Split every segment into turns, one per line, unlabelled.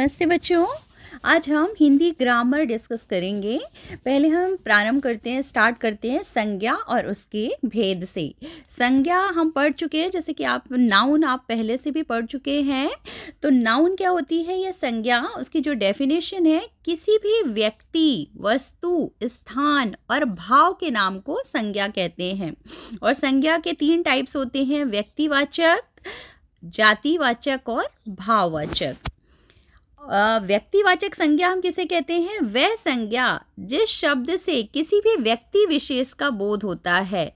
नमस्ते बच्चों आज हम हिंदी ग्रामर डिस्कस करेंगे पहले हम प्रारंभ करते हैं स्टार्ट करते हैं संज्ञा और उसके भेद से संज्ञा हम पढ़ चुके हैं जैसे कि आप नाउन आप पहले से भी पढ़ चुके हैं तो नाउन क्या होती है यह संज्ञा उसकी जो डेफिनेशन है किसी भी व्यक्ति वस्तु स्थान और भाव के नाम को संज्ञा कहते हैं और संज्ञा के तीन टाइप्स होते हैं व्यक्तिवाचक जातिवाचक और भाववाचक व्यक्तिवाचक संज्ञा हम किसे कहते हैं वह संज्ञा जिस शब्द से किसी भी व्यक्ति विशेष का बोध होता है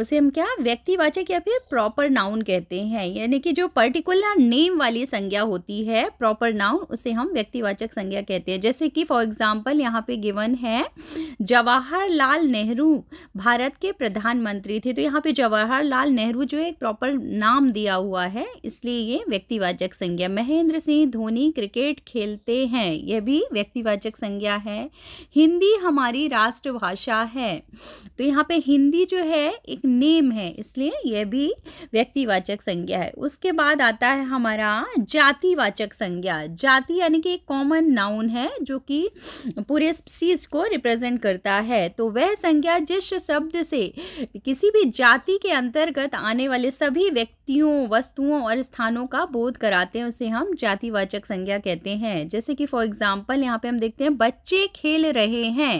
उसे हम क्या व्यक्तिवाचक या फिर प्रॉपर नाउन कहते हैं यानी कि जो पर्टिकुलर नेम वाली संज्ञा होती है प्रॉपर नाउन उसे हम व्यक्तिवाचक संज्ञा कहते हैं जैसे कि फॉर एग्जाम्पल यहाँ पे गिवन है जवाहरलाल नेहरू भारत के प्रधानमंत्री थे तो यहाँ पे जवाहरलाल नेहरू जो है एक प्रॉपर नाम दिया हुआ है इसलिए ये व्यक्तिवाचक संज्ञा महेंद्र सिंह धोनी क्रिकेट खेलते हैं यह भी व्यक्तिवाचक संज्ञा है हिंदी हमारी राष्ट्रभाषा है तो यहाँ पे हिंदी जो है एक नेम है इसलिए यह भी व्यक्तिवाचक संज्ञा है उसके बाद आता है हमारा जातिवाचक संज्ञा जाति यानी कि एक कॉमन नाउन है जो कि पूरे स्पीसीज को रिप्रेजेंट करता है तो वह संज्ञा जिस शब्द से किसी भी जाति के अंतर्गत आने वाले सभी व्यक्तियों वस्तुओं और स्थानों का बोध कराते हैं उसे हम जातिवाचक संज्ञा कहते हैं जैसे कि फॉर एग्जाम्पल यहाँ पे हम देखते हैं बच्चे खेल रहे हैं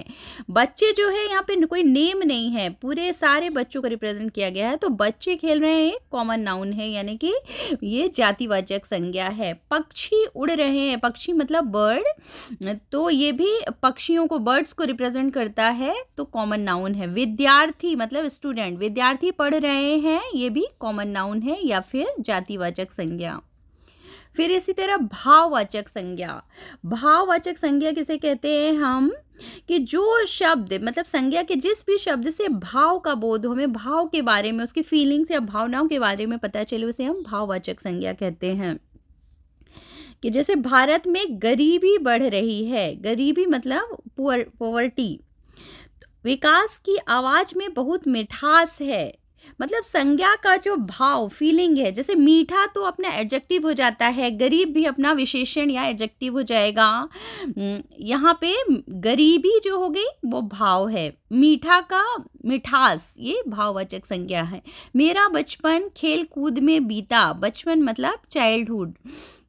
बच्चे जो है यहाँ पे कोई नेम नहीं है पूरे सारे बच्चों को रिप्रेजेंट किया गया है तो बच्चे खेल रहे हैं कॉमन नाउन है यानी कि ये जातिवाचक संज्ञा है पक्षी उड़ रहे हैं पक्षी मतलब बर्ड तो ये भी पक्षियों को बर्ड्स को रिप्रेजेंट करता है तो कॉमन नाउन है विद्यार्थी मतलब स्टूडेंट विद्यार्थी पढ़ रहे हैं ये भी कॉमन नाउन है या फिर जातिवाचक संज्ञा फिर इसी तरह भाववाचक संज्ञा भाववाचक संज्ञा किसे कहते हैं हम कि जो शब्द मतलब संज्ञा के जिस भी शब्द से भाव का बोध हो हमें भाव के बारे में उसकी फीलिंग्स या भावनाओं के बारे में पता चले उसे हम भाववाचक संज्ञा कहते हैं कि जैसे भारत में गरीबी बढ़ रही है गरीबी मतलब पुअर पॉवर्टी विकास की आवाज़ में बहुत मिठास है मतलब संज्ञा का जो भाव फीलिंग है जैसे मीठा तो अपना एडजेक्टिव हो जाता है गरीब भी अपना विशेषण या एडजेक्टिव हो जाएगा हम्म, यहाँ पे गरीबी जो हो गई वो भाव है मीठा का मिठास ये भाववाचक संज्ञा है मेरा बचपन खेल कूद में बीता बचपन मतलब चाइल्डहुड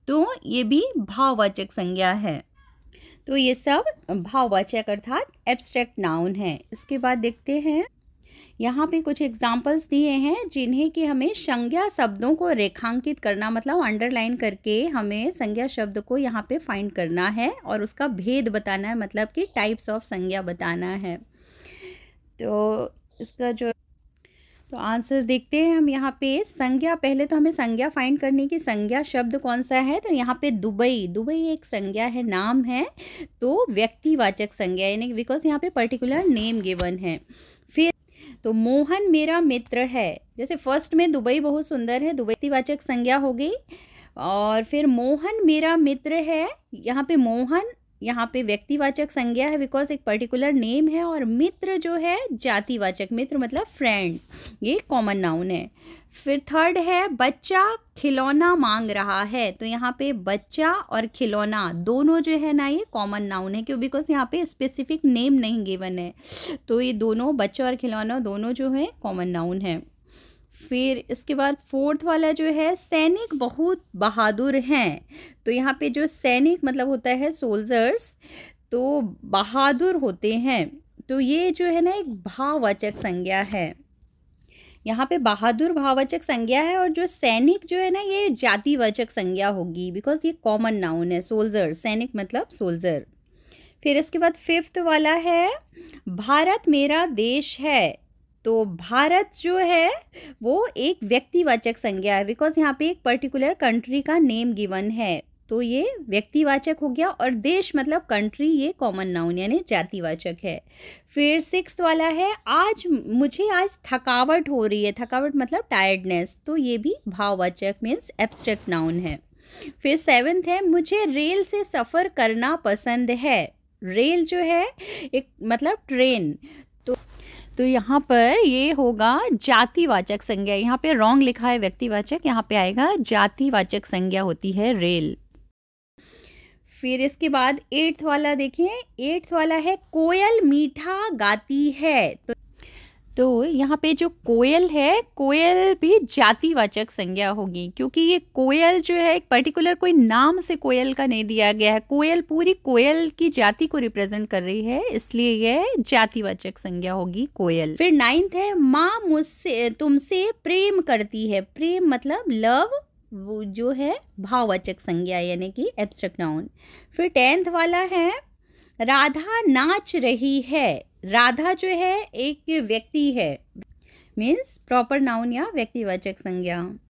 तो ये भी भाववाचक संज्ञा है तो ये सब भाववाचक अर्थात एब्स्ट्रैक्ट नाउन है इसके बाद देखते हैं यहाँ पे कुछ एग्जाम्पल्स दिए हैं जिन्हें कि हमें संज्ञा शब्दों को रेखांकित करना मतलब अंडरलाइन करके हमें संज्ञा शब्द को यहाँ पे फाइंड करना है और उसका भेद बताना है मतलब कि टाइप्स ऑफ संज्ञा बताना है तो इसका जो तो आंसर देखते हैं हम यहाँ पे संज्ञा पहले तो हमें संज्ञा फाइंड करनी कि संज्ञा शब्द कौन सा है तो यहाँ पे दुबई दुबई एक संज्ञा है नाम है तो व्यक्तिवाचक संज्ञा यानी बिकॉज यहाँ पे पर्टिकुलर नेम गिवन है तो मोहन मेरा मित्र है जैसे फर्स्ट में दुबई बहुत सुंदर है दुबई वाचक संज्ञा हो गई और फिर मोहन मेरा मित्र है यहाँ पे मोहन यहाँ पे व्यक्तिवाचक संज्ञा है बिकॉज एक पर्टिकुलर नेम है और मित्र जो है जातिवाचक मित्र मतलब फ्रेंड ये कॉमन नाउन है फिर थर्ड है बच्चा खिलौना मांग रहा है तो यहाँ पे बच्चा और खिलौना दोनों जो है ना ये कॉमन नाउन है क्यों बिकॉज यहाँ पे स्पेसिफिक नेम नहीं गिवन है तो ये दोनों बच्चा और खिलौना दोनों जो है कॉमन नाउन है फिर इसके बाद फोर्थ वाला जो है सैनिक बहुत बहादुर हैं तो यहाँ पे जो सैनिक मतलब होता है सोल्जर्स तो बहादुर होते हैं तो ये जो है ना एक भाववाचक संज्ञा है यहाँ पे बहादुर भाववाचक संज्ञा है और जो सैनिक जो है ना ये जातिवाचक संज्ञा होगी बिकॉज ये कॉमन नाउन है सोल्जर सैनिक मतलब सोल्जर फिर इसके बाद फिफ्थ वाला है भारत मेरा देश है तो भारत जो है वो एक व्यक्तिवाचक संज्ञा है बिकॉज यहाँ पे एक पर्टिकुलर कंट्री का नेम गिवन है तो ये व्यक्तिवाचक हो गया और देश मतलब कंट्री ये कॉमन नाउन यानी जातिवाचक है फिर सिक्स वाला है आज मुझे आज थकावट हो रही है थकावट मतलब टायर्डनेस तो ये भी भाववाचक मीन्स एब्स्ट्रैक्ट नाउन है फिर सेवेंथ है मुझे रेल से सफ़र करना पसंद है रेल जो है एक मतलब ट्रेन तो यहाँ पर ये होगा जातिवाचक संज्ञा यहाँ पे रॉन्ग लिखा है व्यक्तिवाचक यहाँ पे आएगा जातिवाचक संज्ञा होती है रेल फिर इसके बाद एट्थ वाला देखिए एट्थ वाला है कोयल मीठा गाती है तो तो यहाँ पे जो कोयल है कोयल भी जातिवाचक संज्ञा होगी क्योंकि ये कोयल जो है एक पर्टिकुलर कोई नाम से कोयल का नहीं दिया गया है कोयल पूरी कोयल की जाति को रिप्रेजेंट कर रही है इसलिए यह जातिवाचक संज्ञा होगी कोयल फिर नाइन्थ है माँ मुझसे तुमसे प्रेम करती है प्रेम मतलब लव वो जो है भाववाचक संज्ञा यानी कि एब्स्ट्रैक्ट नाउन फिर टेंथ वाला है राधा नाच रही है राधा जो है एक व्यक्ति है मीन्स प्रॉपर नाउन या व्यक्तिवाचक संज्ञा